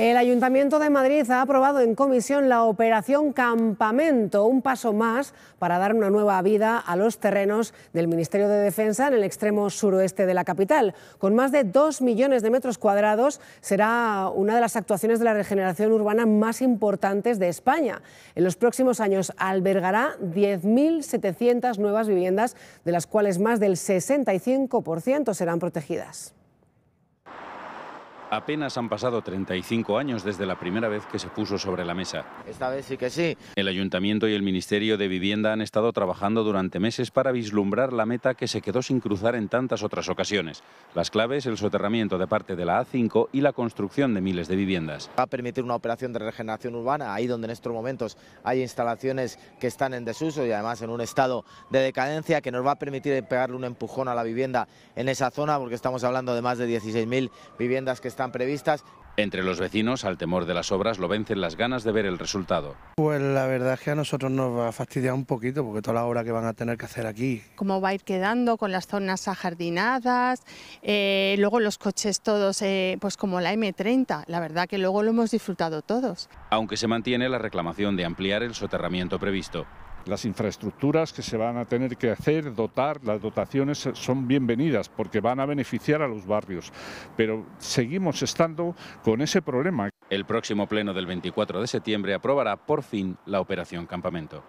El Ayuntamiento de Madrid ha aprobado en comisión la operación Campamento, un paso más para dar una nueva vida a los terrenos del Ministerio de Defensa en el extremo suroeste de la capital. Con más de 2 millones de metros cuadrados, será una de las actuaciones de la regeneración urbana más importantes de España. En los próximos años albergará 10.700 nuevas viviendas, de las cuales más del 65% serán protegidas. Apenas han pasado 35 años desde la primera vez que se puso sobre la mesa. Esta vez sí que sí. El ayuntamiento y el Ministerio de Vivienda han estado trabajando durante meses para vislumbrar la meta que se quedó sin cruzar en tantas otras ocasiones. Las claves, el soterramiento de parte de la A5 y la construcción de miles de viviendas. Va a permitir una operación de regeneración urbana ahí donde en estos momentos hay instalaciones que están en desuso y además en un estado de decadencia que nos va a permitir pegarle un empujón a la vivienda en esa zona porque estamos hablando de más de 16.000 viviendas que están están previstas. Entre los vecinos, al temor de las obras, lo vencen las ganas de ver el resultado. Pues la verdad es que a nosotros nos va a fastidiar un poquito, porque toda la obra que van a tener que hacer aquí. Cómo va a ir quedando con las zonas ajardinadas, eh, luego los coches todos, eh, pues como la M30, la verdad que luego lo hemos disfrutado todos. Aunque se mantiene la reclamación de ampliar el soterramiento previsto las infraestructuras que se van a tener que hacer, dotar, las dotaciones son bienvenidas porque van a beneficiar a los barrios, pero seguimos estando con ese problema. El próximo pleno del 24 de septiembre aprobará por fin la operación campamento.